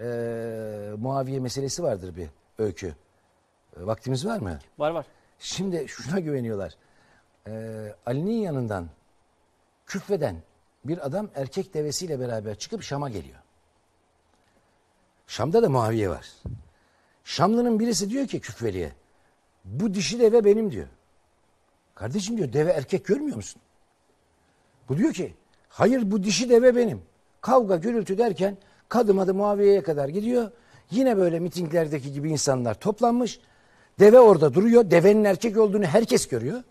e, Muaviye meselesi vardır bir öykü. E, vaktimiz var mı? Var var. Şimdi şuna güveniyorlar. E, Ali'nin yanından küfreden bir adam erkek devesiyle beraber çıkıp Şam'a geliyor. Şam'da da Muaviye var. Şamlı'nın birisi diyor ki küfveliye bu dişi deve benim diyor. Kardeşim diyor deve erkek görmüyor musun? Bu diyor ki hayır bu dişi deve benim. Kavga gürültü derken Kadım adı Muaviye'ye kadar gidiyor. Yine böyle mitinglerdeki gibi insanlar toplanmış. Deve orada duruyor. Devenin erkek olduğunu herkes görüyor.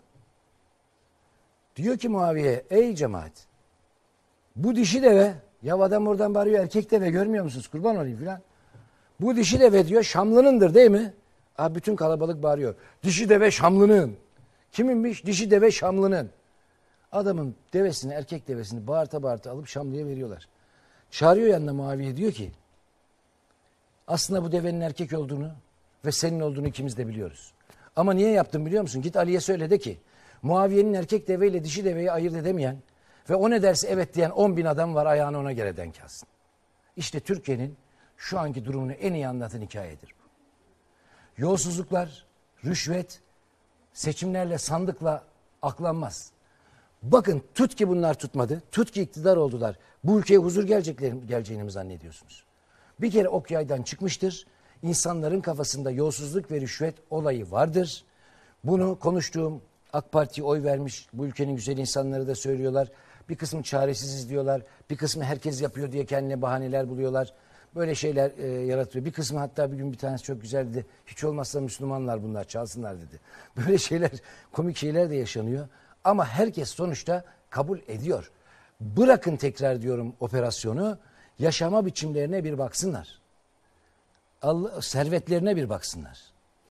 Diyor ki Muaviye ey cemaat bu dişi deve ya adam oradan bağırıyor erkek deve görmüyor musunuz kurban olayım filan. Bu dişi deve diyor Şamlı'nındır değil mi? Abi bütün kalabalık bağırıyor. Dişi deve Şamlı'nın. Kiminmiş? Dişi deve Şamlı'nın. Adamın devesini erkek devesini bağırta bağırta alıp Şamlı'ya veriyorlar. Çağırıyor yanına Muaviye diyor ki aslında bu devenin erkek olduğunu ve senin olduğunu ikimiz de biliyoruz. Ama niye yaptın biliyor musun? Git Ali'ye söyle de ki Muaviye'nin erkek deveyle dişi deveyi ayırt edemeyen ve o ne derse evet diyen 10 bin adam var ayağını ona göre denk alsın. İşte Türkiye'nin şu anki durumunu en iyi anlatan hikayedir bu. Yolsuzluklar, rüşvet seçimlerle sandıkla aklanmaz. Bakın tut ki bunlar tutmadı. Tut ki iktidar oldular. Bu ülkeye huzur geleceğini mi zannediyorsunuz? Bir kere ok yaydan çıkmıştır. İnsanların kafasında yolsuzluk ve rüşvet olayı vardır. Bunu konuştuğum AK Parti oy vermiş bu ülkenin güzel insanları da söylüyorlar. Bir kısmı çaresiziz diyorlar. Bir kısmı herkes yapıyor diye kendine bahaneler buluyorlar. Böyle şeyler e, yaratıyor. Bir kısmı hatta bir gün bir tanesi çok güzeldi. Hiç olmazsa Müslümanlar bunlar çalsınlar dedi. Böyle şeyler komik şeyler de yaşanıyor. Ama herkes sonuçta kabul ediyor. Bırakın tekrar diyorum operasyonu yaşama biçimlerine bir baksınlar. Allah, servetlerine bir baksınlar.